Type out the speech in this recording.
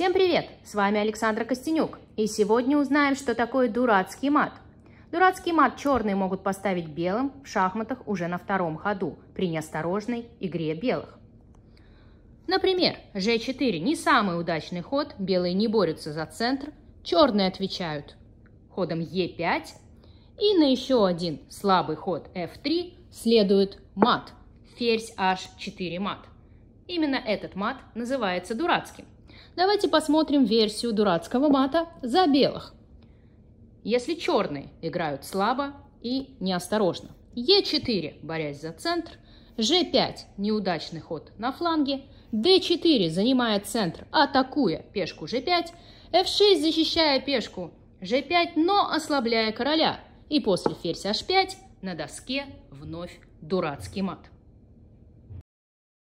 Всем привет! С вами Александра Костенюк. И сегодня узнаем, что такое дурацкий мат. Дурацкий мат черные могут поставить белым в шахматах уже на втором ходу при неосторожной игре белых. Например, g4 не самый удачный ход, белые не борются за центр, черные отвечают ходом e5, и на еще один слабый ход f3 следует мат, ферзь h4 мат. Именно этот мат называется дурацким. Давайте посмотрим версию дурацкого мата за белых. Если черные играют слабо и неосторожно. Е4, борясь за центр. Ж5, неудачный ход на фланге. d 4 занимая центр, атакуя пешку Ж5. F6, защищая пешку G5, но ослабляя короля. И после ферзь H5 на доске вновь дурацкий мат.